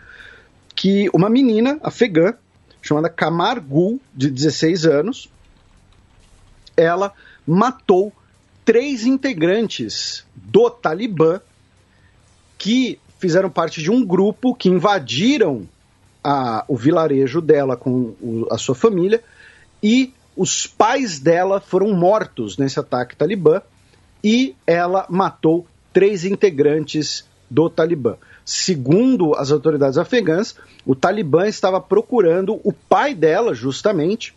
que uma menina afegã, chamada Kamar Gul, de 16 anos, ela matou três integrantes do Talibã que fizeram parte de um grupo que invadiram a, o vilarejo dela com o, a sua família e os pais dela foram mortos nesse ataque talibã e ela matou três integrantes do Talibã. Segundo as autoridades afegãs, o Talibã estava procurando o pai dela, justamente,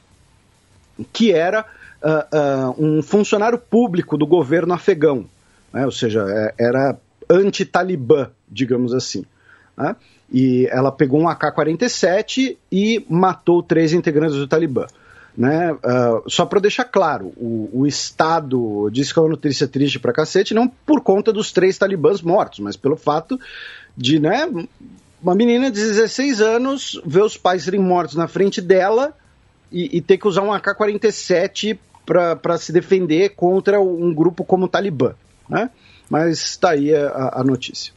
que era uh, uh, um funcionário público do governo afegão. Né? Ou seja, é, era anti-talibã, digamos assim. Né? E ela pegou um AK-47 e matou três integrantes do Talibã. Né? Uh, só para deixar claro, o, o Estado disse que é uma notícia triste para cacete, não por conta dos três talibãs mortos, mas pelo fato de né, uma menina de 16 anos ver os pais serem mortos na frente dela e, e ter que usar um AK-47 para se defender contra um grupo como o Talibã. Né? Mas está aí a, a notícia.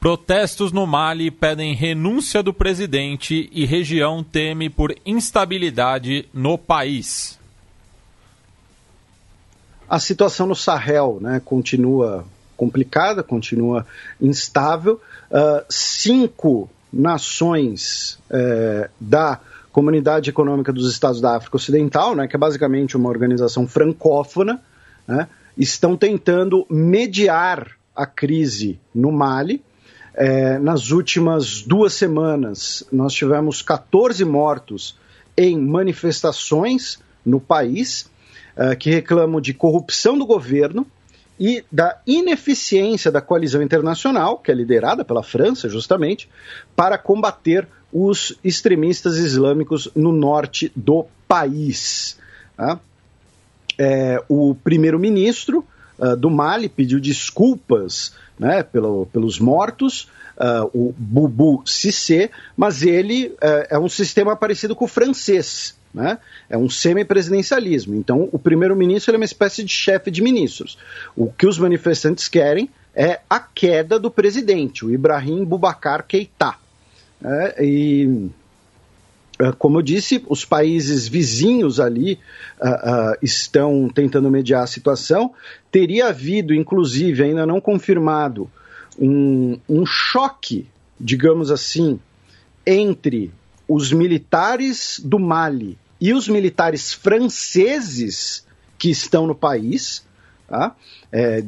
Protestos no Mali pedem renúncia do presidente e região teme por instabilidade no país. A situação no Sahel né, continua complicada, continua instável. Uh, cinco nações eh, da Comunidade Econômica dos Estados da África Ocidental, né, que é basicamente uma organização francófona, né, estão tentando mediar a crise no Mali. É, nas últimas duas semanas, nós tivemos 14 mortos em manifestações no país é, que reclamam de corrupção do governo e da ineficiência da coalizão internacional, que é liderada pela França, justamente, para combater os extremistas islâmicos no norte do país. Tá? é, o primeiro-ministro uh, do Mali pediu desculpas né, pelo, pelos mortos, uh, o Bubu Cissé, mas ele uh, é um sistema parecido com o francês. Né? É um semipresidencialismo. Então, o primeiro-ministro é uma espécie de chefe de ministros. O que os manifestantes querem é a queda do presidente, o Ibrahim Boubacar Keita. É, né, e ah, como eu disse, os países vizinhos ali uh, uh, estão tentando mediar a situação. Teria havido, inclusive, ainda não confirmado, um, um choque, digamos assim, entre os militares do Mali e os militares franceses que estão no país. Tá? É,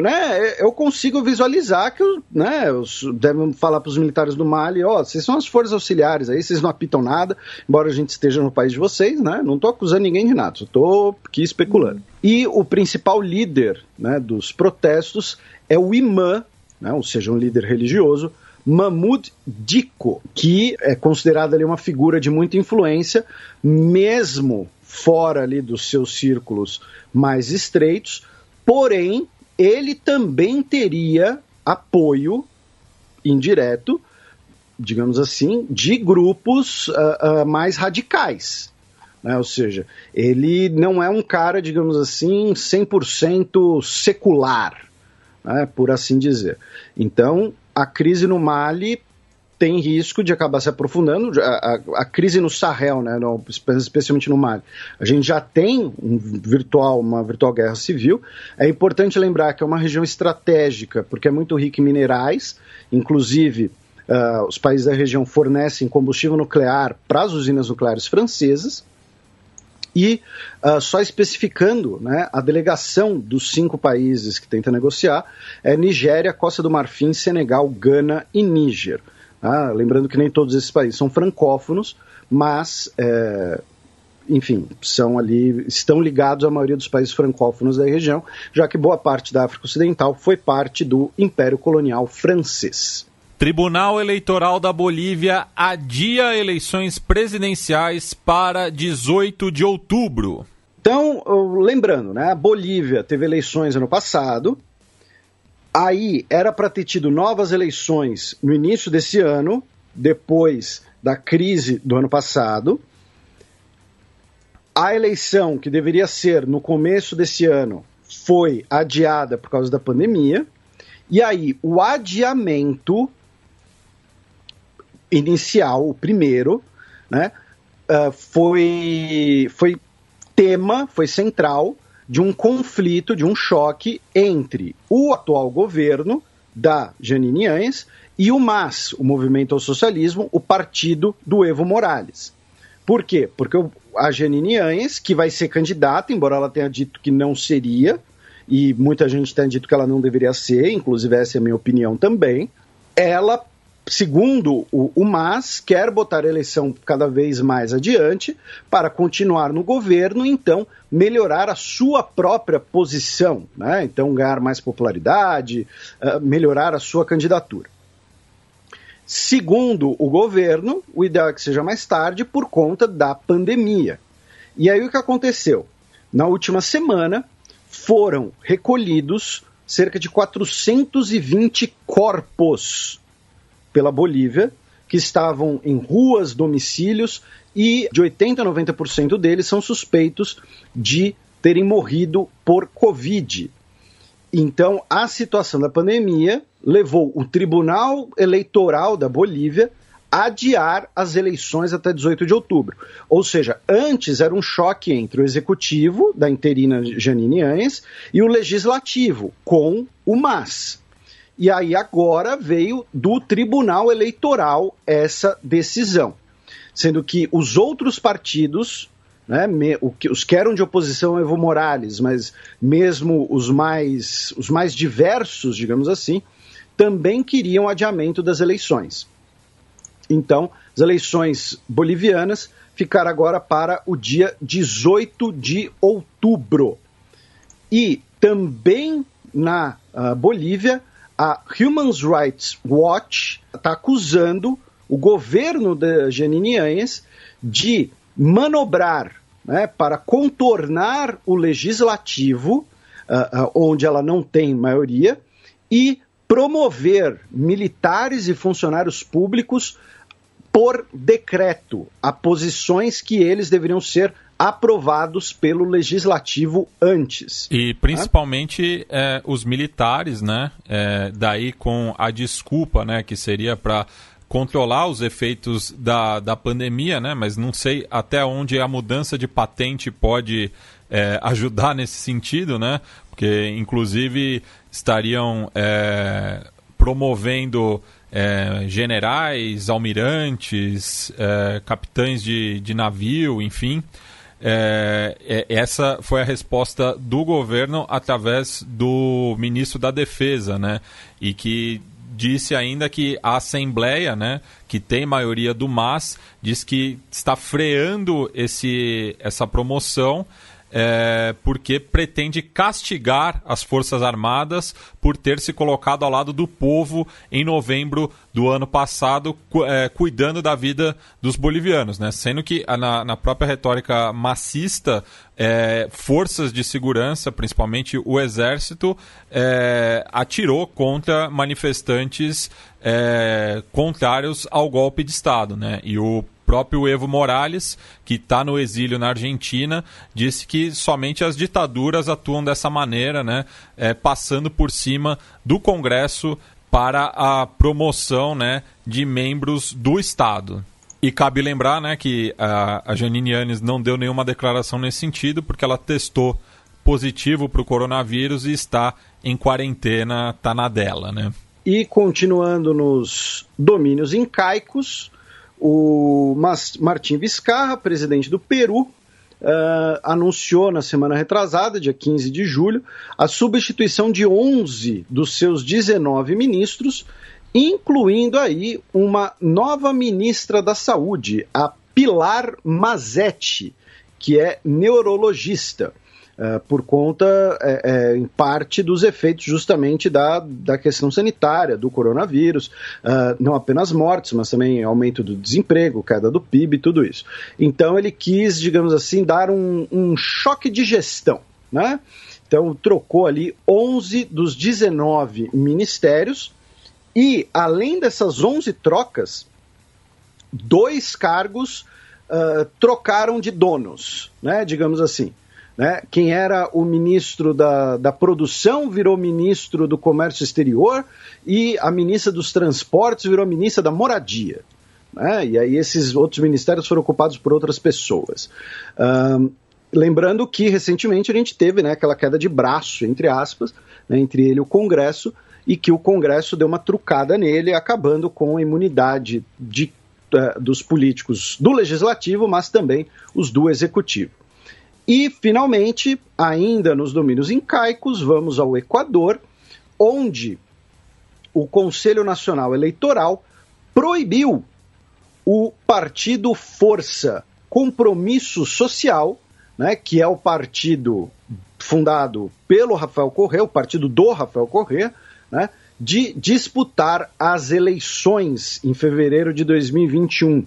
né, eu consigo visualizar que né, os, devem falar para os militares do Mali, ó, oh, vocês são as forças auxiliares aí, vocês não apitam nada, embora a gente esteja no país de vocês, né? Não estou acusando ninguém de nada, estou aqui especulando. E o principal líder né, dos protestos é o imã, né, ou seja, um líder religioso, Mahmoud Diko, que é considerado ali uma figura de muita influência, mesmo fora ali dos seus círculos mais estreitos, porém ele também teria apoio indireto, digamos assim, de grupos uh, uh, mais radicais. Né? Ou seja, ele não é um cara, digamos assim, 100% secular, né? por assim dizer. Então, a crise no Mali tem risco de acabar se aprofundando. A, a, a crise no Sahel, né, no, especialmente no Mali, a gente já tem um virtual, uma virtual guerra civil. É importante lembrar que é uma região estratégica, porque é muito rica em minerais, inclusive uh, os países da região fornecem combustível nuclear para as usinas nucleares francesas. E uh, só especificando, né, a delegação dos cinco países que tenta negociar é Nigéria, Costa do Marfim, Senegal, Gana e Níger. Ah, lembrando que nem todos esses países são francófonos, mas, é, enfim, são ali estão ligados à maioria dos países francófonos da região, já que boa parte da África Ocidental foi parte do Império Colonial Francês. Tribunal Eleitoral da Bolívia adia eleições presidenciais para 18 de outubro. Então, lembrando, né, a Bolívia teve eleições ano passado, Aí era para ter tido novas eleições no início desse ano, depois da crise do ano passado. A eleição que deveria ser no começo desse ano foi adiada por causa da pandemia. E aí, o adiamento inicial, o primeiro, né, ah, foi, foi tema, foi central de um conflito, de um choque entre o atual governo da Janine Anhes e o MAS, o Movimento ao Socialismo, o partido do Evo Morales. Por quê? Porque a Janine Anhes, que vai ser candidata, embora ela tenha dito que não seria, e muita gente tem dito que ela não deveria ser, inclusive essa é a minha opinião também, ela Segundo, o, o MAS quer botar a eleição cada vez mais adiante para continuar no governo, então melhorar a sua própria posição, né? então ganhar mais popularidade, uh, melhorar a sua candidatura. Segundo o governo, o ideal é que seja mais tarde por conta da pandemia. E aí o que aconteceu? Na última semana foram recolhidos cerca de 420 corpos pela Bolívia, que estavam em ruas, domicílios, e de 80% a 90% deles são suspeitos de terem morrido por Covid. Então, a situação da pandemia levou o Tribunal Eleitoral da Bolívia a adiar as eleições até 18 de outubro. Ou seja, antes era um choque entre o executivo, da interina Janine Anes e o legislativo, com o MAS. E aí agora veio do Tribunal Eleitoral essa decisão, sendo que os outros partidos, né, me, o, os que eram de oposição a Evo Morales, mas mesmo os mais, os mais diversos, digamos assim, também queriam adiamento das eleições. Então, as eleições bolivianas ficaram agora para o dia 18 de outubro. E também na uh, Bolívia, a Human Rights Watch está acusando o governo de Janine de manobrar né, para contornar o legislativo, uh, uh, onde ela não tem maioria, e promover militares e funcionários públicos por decreto a posições que eles deveriam ser aprovados pelo legislativo antes. E tá? principalmente né? é, os militares, né? É, daí com a desculpa, né, que seria para controlar os efeitos da, da pandemia, né? Mas não sei até onde a mudança de patente pode é, ajudar nesse sentido, né? Porque inclusive estariam é, promovendo é, generais, almirantes, é, capitães de, de navio, enfim, é, é, essa foi a resposta do governo através do ministro da Defesa, né? E que disse ainda que a Assembleia, né, que tem maioria do MAS, diz que está freando esse, essa promoção é, porque pretende castigar as Forças Armadas por ter se colocado ao lado do povo em novembro do ano passado, cu, é, cuidando da vida dos bolivianos, né? Sendo que na, na própria retórica macista, é, forças de segurança, principalmente o exército, é, atirou contra manifestantes é, contrários ao golpe de Estado. Né? E o próprio Evo Morales, que está no exílio na Argentina, disse que somente as ditaduras atuam dessa maneira, né? É, passando por cima do Congresso para a promoção né, de membros do Estado. E cabe lembrar né, que a, a Janine Yannis não deu nenhuma declaração nesse sentido, porque ela testou positivo para o coronavírus e está em quarentena, está na dela. Né? E continuando nos domínios incaicos, o Martim Vizcarra, presidente do Peru, Uh, anunciou na semana retrasada, dia 15 de julho, a substituição de 11 dos seus 19 ministros, incluindo aí uma nova ministra da Saúde, a Pilar Mazetti, que é neurologista. Eh, por conta, é, é, em parte, dos efeitos justamente da, da questão sanitária, do coronavírus, uh, não apenas mortes, mas também aumento do desemprego, queda do PIB, e tudo isso. Então ele quis, digamos assim, dar um, um choque de gestão, né? Então trocou ali 11 dos 19 ministérios e, além dessas 11 trocas, dois cargos uh, trocaram de donos, né? Digamos assim. Né? Quem era o ministro da, da produção virou ministro do comércio exterior e a ministra dos transportes virou ministra da moradia. Né? E aí esses outros ministérios foram ocupados por outras pessoas. Um, lembrando que recentemente a gente teve né, aquela queda de braço, entre aspas, né, entre ele e o Congresso, e que o Congresso deu uma trucada nele, acabando com a imunidade de, uh, dos políticos do Legislativo, mas também os do Executivo. E, finalmente, ainda nos domínios incaicos, vamos ao Equador, onde o Conselho Nacional Eleitoral proibiu o partido Força Compromisso Social, né, que é o partido fundado pelo Rafael Correa, o partido do Rafael Correa, né, de disputar as eleições em fevereiro de 2021.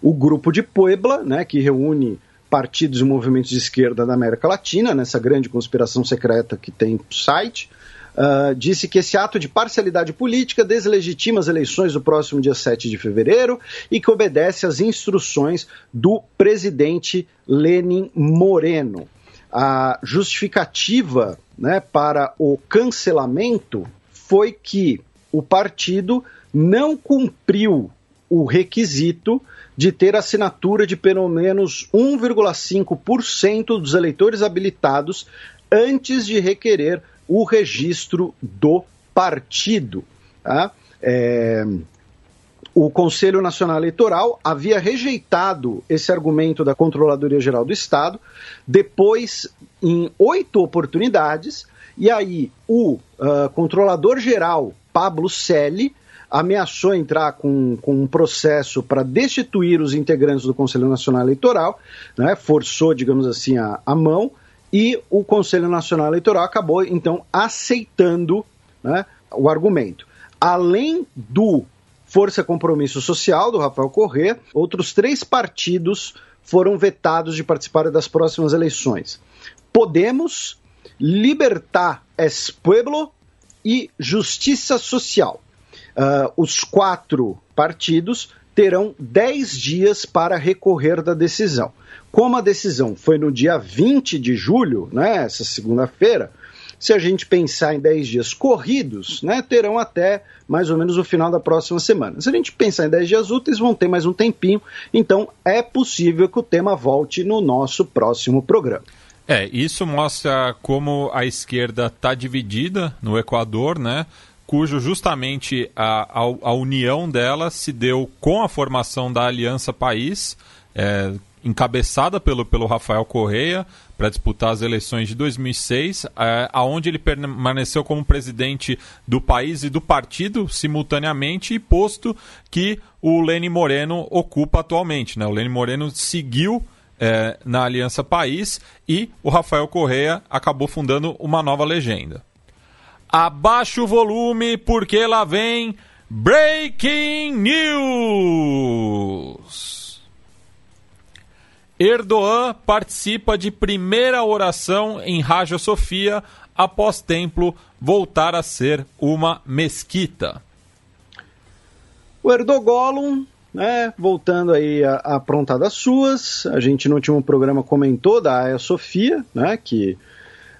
O grupo de Puebla, né, que reúne partidos e movimentos de esquerda da América Latina, nessa grande conspiração secreta que tem site, uh, disse que esse ato de parcialidade política deslegitima as eleições do próximo dia 7 de fevereiro e que obedece às instruções do presidente Lenin Moreno. A justificativa né, para o cancelamento foi que o partido não cumpriu o requisito de ter assinatura de pelo menos 1,5% dos eleitores habilitados antes de requerer o registro do partido. Tá? É, o Conselho Nacional Eleitoral havia rejeitado esse argumento da Controladoria Geral do Estado, depois, em oito oportunidades, e aí o uh, Controlador Geral, Pablo Selle, ameaçou entrar com, com um processo para destituir os integrantes do Conselho Nacional Eleitoral, né, forçou, digamos assim, a, a mão, e o Conselho Nacional Eleitoral acabou, então, aceitando né, o argumento. Além do Força Compromisso Social, do Rafael Corrêa, outros três partidos foram vetados de participar das próximas eleições. Podemos, Libertar es Pueblo e Justiça Social uh, os quatro partidos terão 10 dias para recorrer da decisão. Como a decisão foi no dia 20 de julho, né, essa segunda-feira, se a gente pensar em 10 dias corridos, né, terão até mais ou menos o final da próxima semana. Se a gente pensar em 10 dias úteis, vão ter mais um tempinho, então é possível que o tema volte no nosso próximo programa. É, isso mostra como a esquerda está dividida no Equador, né? cujo justamente a, a, a, união dela se deu com a formação da Aliança País, é, encabeçada pelo, pelo Rafael Correia, para disputar as eleições de 2006, é, aonde ele permaneceu como presidente do país e do partido simultaneamente, e posto que o Lene Moreno ocupa atualmente. Né? O Lene Moreno seguiu é, na Aliança País e o Rafael Correia acabou fundando uma nova legenda. Abaixa o volume porque lá vem Breaking News. Erdogan participa de primeira oração em Raja Sofia após templo voltar a ser uma mesquita. O Erdogan né, voltando aí a, a aprontar das suas, a gente no último programa comentou da Aia Sofia, né, que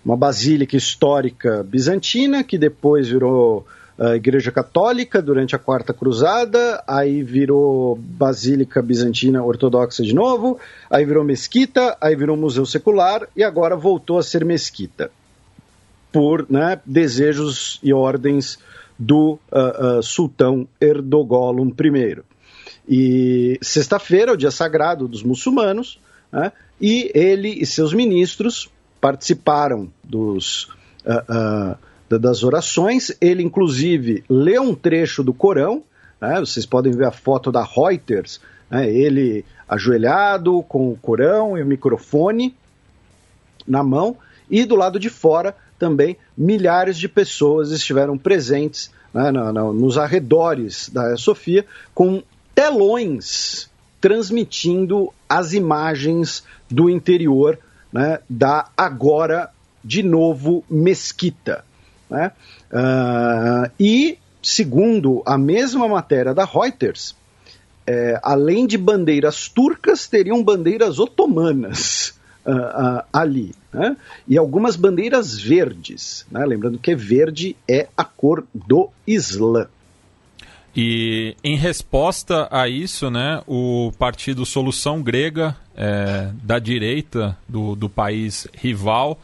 uma basílica histórica bizantina, que depois virou uh, Igreja Católica durante a Quarta Cruzada, aí virou Basílica Bizantina Ortodoxa de novo, aí virou mesquita, aí virou museu secular e agora voltou a ser mesquita por né, desejos e ordens do uh, uh, sultão Erdogolum I. E sexta-feira é o dia sagrado dos muçulmanos, né, e ele e seus ministros participaram dos, uh, uh, das orações. Ele, inclusive, leu um trecho do Corão. Né? Vocês podem ver a foto da Reuters, né? ele ajoelhado com o Corão e o microfone na mão. E do lado de fora também milhares de pessoas estiveram presentes né, no, no, nos arredores da Sofia com telões transmitindo as imagens do interior né, da agora de novo mesquita. Né? Uh, e, segundo a mesma matéria da Reuters, é, além de bandeiras turcas, teriam bandeiras otomanas. Uh, uh, ali. Né? E algumas bandeiras verdes. Né? Lembrando que verde é a cor do Islã. E em resposta a isso, né, o partido Solução Grega é, da direita do, do país rival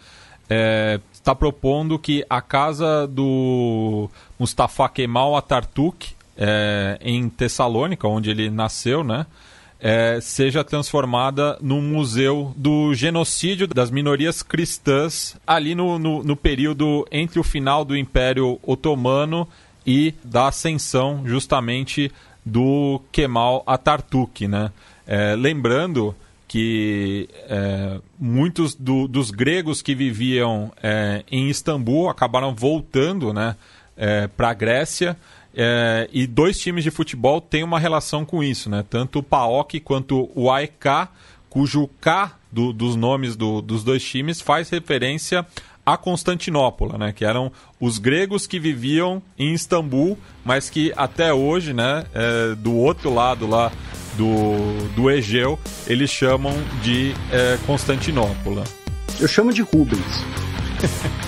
está é, tá propondo que a casa do Mustafa Kemal Atatürk, é, em Tessalônica, onde ele nasceu, né, é, seja transformada num museu do genocídio das minorias cristãs ali no, no, no período entre o final do Império Otomano e da ascensão justamente do Kemal Atatürk, né? É, lembrando que é, muitos do, dos gregos que viviam é, em Istambul acabaram voltando né, é, para a Grécia. É, e dois times de futebol têm uma relação com isso, né? tanto o PAOK quanto o AEK, cujo K do, dos nomes do, dos dois times faz referência a Constantinopla, né? Que eram os gregos que viviam em Istambul, mas que até hoje, né, é, do outro lado lá do, do Egeu, eles chamam de é, Constantinopla. Eu chamo de Rubens.